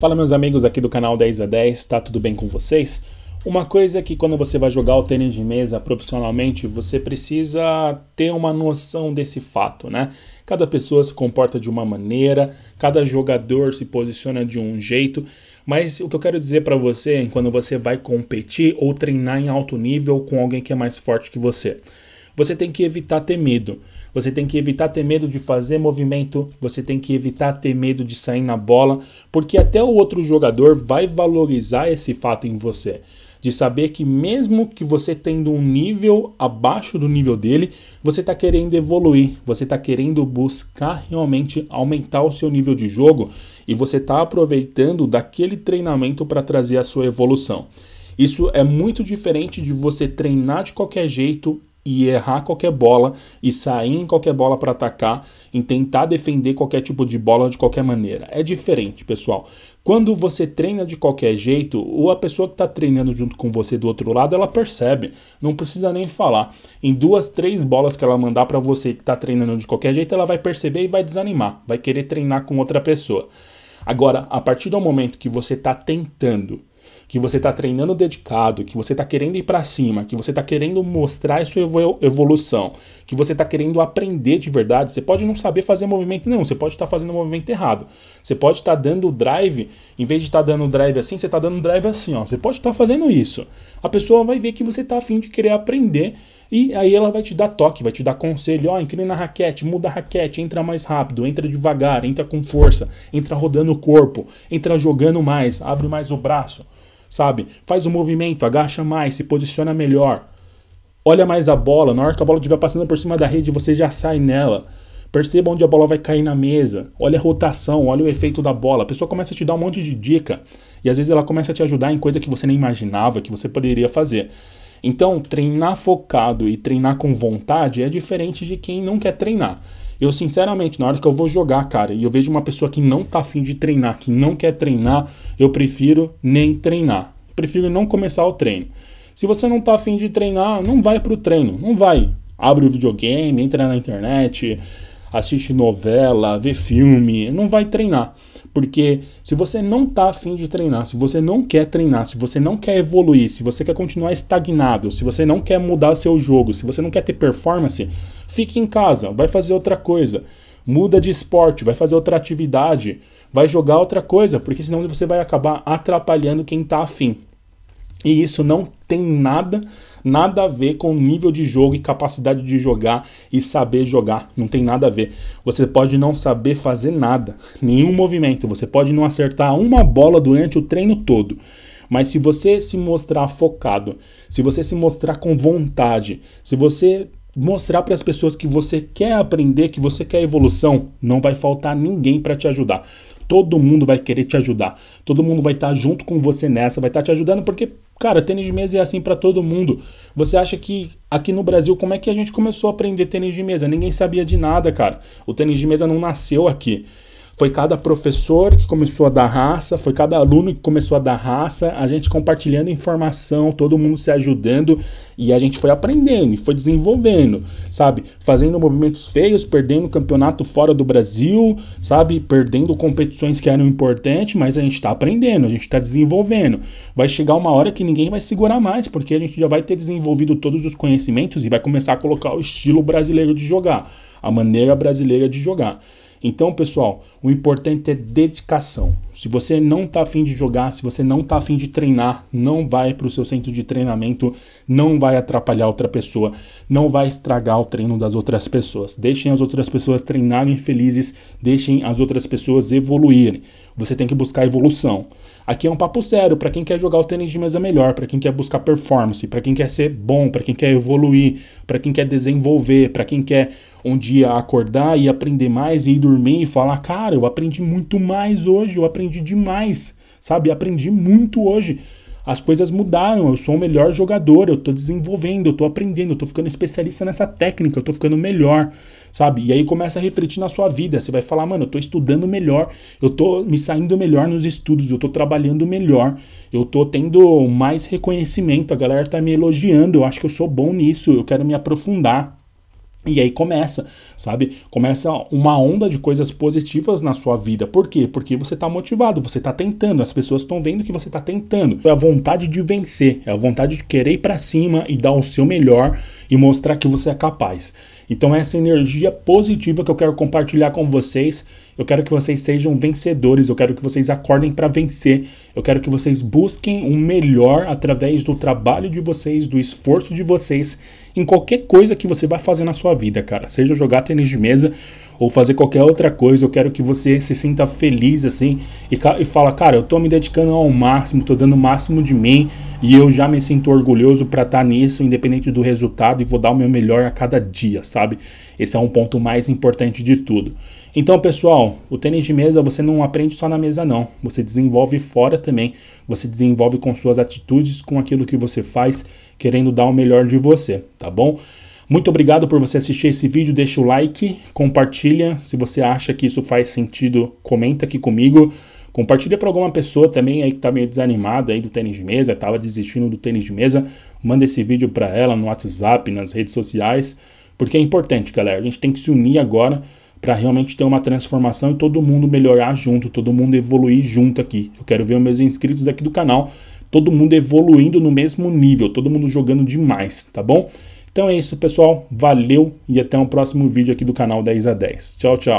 Fala meus amigos aqui do canal 10 a 10, tá tudo bem com vocês? Uma coisa é que quando você vai jogar o tênis de mesa profissionalmente, você precisa ter uma noção desse fato, né? Cada pessoa se comporta de uma maneira, cada jogador se posiciona de um jeito, mas o que eu quero dizer para você é quando você vai competir ou treinar em alto nível com alguém que é mais forte que você, você tem que evitar ter medo você tem que evitar ter medo de fazer movimento, você tem que evitar ter medo de sair na bola, porque até o outro jogador vai valorizar esse fato em você. De saber que, mesmo que você tendo um nível abaixo do nível dele, você está querendo evoluir, você está querendo buscar realmente aumentar o seu nível de jogo e você está aproveitando daquele treinamento para trazer a sua evolução. Isso é muito diferente de você treinar de qualquer jeito e errar qualquer bola e sair em qualquer bola para atacar, em tentar defender qualquer tipo de bola de qualquer maneira. É diferente, pessoal. Quando você treina de qualquer jeito, ou a pessoa que está treinando junto com você do outro lado, ela percebe. Não precisa nem falar. Em duas, três bolas que ela mandar para você que está treinando de qualquer jeito, ela vai perceber e vai desanimar. Vai querer treinar com outra pessoa. Agora, a partir do momento que você está tentando que você está treinando dedicado, que você está querendo ir para cima, que você está querendo mostrar a sua evolução, que você está querendo aprender de verdade, você pode não saber fazer movimento nenhum, você pode estar tá fazendo movimento errado. Você pode estar tá dando drive, em vez de estar tá dando drive assim, você está dando drive assim, ó. Você pode estar tá fazendo isso. A pessoa vai ver que você está afim de querer aprender e aí ela vai te dar toque, vai te dar conselho, ó, oh, inclina a raquete, muda a raquete, entra mais rápido, entra devagar, entra com força, entra rodando o corpo, entra jogando mais, abre mais o braço sabe? Faz o um movimento, agacha mais, se posiciona melhor. Olha mais a bola, na hora que a bola estiver passando por cima da rede, você já sai nela. Perceba onde a bola vai cair na mesa. Olha a rotação, olha o efeito da bola. A pessoa começa a te dar um monte de dica. E às vezes ela começa a te ajudar em coisa que você nem imaginava que você poderia fazer. Então, treinar focado e treinar com vontade é diferente de quem não quer treinar. Eu, sinceramente, na hora que eu vou jogar, cara, e eu vejo uma pessoa que não tá afim de treinar, que não quer treinar, eu prefiro nem treinar. Eu prefiro não começar o treino. Se você não tá afim de treinar, não vai pro treino, não vai. Abre o videogame, entra na internet, assiste novela, vê filme, não vai treinar. Porque se você não está afim de treinar, se você não quer treinar, se você não quer evoluir, se você quer continuar estagnado, se você não quer mudar o seu jogo, se você não quer ter performance, fique em casa, vai fazer outra coisa. Muda de esporte, vai fazer outra atividade, vai jogar outra coisa, porque senão você vai acabar atrapalhando quem está afim. E isso não tem nada, nada a ver com nível de jogo e capacidade de jogar e saber jogar. Não tem nada a ver. Você pode não saber fazer nada, nenhum movimento. Você pode não acertar uma bola durante o treino todo. Mas se você se mostrar focado, se você se mostrar com vontade, se você mostrar para as pessoas que você quer aprender, que você quer evolução, não vai faltar ninguém para te ajudar todo mundo vai querer te ajudar. Todo mundo vai estar tá junto com você nessa, vai estar tá te ajudando porque, cara, tênis de mesa é assim para todo mundo. Você acha que aqui no Brasil como é que a gente começou a aprender tênis de mesa? Ninguém sabia de nada, cara. O tênis de mesa não nasceu aqui foi cada professor que começou a dar raça, foi cada aluno que começou a dar raça, a gente compartilhando informação, todo mundo se ajudando e a gente foi aprendendo e foi desenvolvendo, sabe? Fazendo movimentos feios, perdendo campeonato fora do Brasil, sabe? Perdendo competições que eram importantes, mas a gente está aprendendo, a gente está desenvolvendo. Vai chegar uma hora que ninguém vai segurar mais, porque a gente já vai ter desenvolvido todos os conhecimentos e vai começar a colocar o estilo brasileiro de jogar, a maneira brasileira de jogar. Então, pessoal, o importante é dedicação. Se você não está afim de jogar, se você não está afim de treinar, não vai para o seu centro de treinamento, não vai atrapalhar outra pessoa, não vai estragar o treino das outras pessoas. Deixem as outras pessoas treinarem felizes, deixem as outras pessoas evoluírem. Você tem que buscar evolução. Aqui é um papo sério para quem quer jogar o tênis de mesa melhor, para quem quer buscar performance, para quem quer ser bom, para quem quer evoluir, para quem quer desenvolver, para quem quer onde ia acordar e aprender mais e ir dormir e falar, cara, eu aprendi muito mais hoje, eu aprendi demais, sabe? Aprendi muito hoje. As coisas mudaram, eu sou o melhor jogador, eu tô desenvolvendo, eu tô aprendendo, eu tô ficando especialista nessa técnica, eu tô ficando melhor, sabe? E aí começa a refletir na sua vida, você vai falar, mano, eu tô estudando melhor, eu tô me saindo melhor nos estudos, eu tô trabalhando melhor, eu tô tendo mais reconhecimento, a galera tá me elogiando, eu acho que eu sou bom nisso, eu quero me aprofundar, e aí começa, sabe? Começa uma onda de coisas positivas na sua vida. Por quê? Porque você está motivado, você está tentando, as pessoas estão vendo que você está tentando. É a vontade de vencer, é a vontade de querer ir para cima e dar o seu melhor e mostrar que você é capaz. Então essa energia positiva que eu quero compartilhar com vocês eu quero que vocês sejam vencedores, eu quero que vocês acordem para vencer, eu quero que vocês busquem o um melhor através do trabalho de vocês, do esforço de vocês, em qualquer coisa que você vai fazer na sua vida, cara. Seja jogar tênis de mesa ou fazer qualquer outra coisa, eu quero que você se sinta feliz assim e, e fala, cara, eu tô me dedicando ao máximo, tô dando o máximo de mim e eu já me sinto orgulhoso para estar tá nisso, independente do resultado, e vou dar o meu melhor a cada dia, sabe? Esse é um ponto mais importante de tudo. Então, pessoal, Bom, o tênis de mesa você não aprende só na mesa não, você desenvolve fora também, você desenvolve com suas atitudes, com aquilo que você faz, querendo dar o melhor de você, tá bom? Muito obrigado por você assistir esse vídeo, deixa o like, compartilha, se você acha que isso faz sentido, comenta aqui comigo. Compartilha para alguma pessoa também aí que está meio desanimada aí do tênis de mesa, estava desistindo do tênis de mesa, manda esse vídeo para ela no WhatsApp, nas redes sociais, porque é importante, galera. A gente tem que se unir agora para realmente ter uma transformação e todo mundo melhorar junto, todo mundo evoluir junto aqui. Eu quero ver meus inscritos aqui do canal, todo mundo evoluindo no mesmo nível, todo mundo jogando demais, tá bom? Então é isso, pessoal. Valeu e até o um próximo vídeo aqui do canal 10 a 10. Tchau, tchau.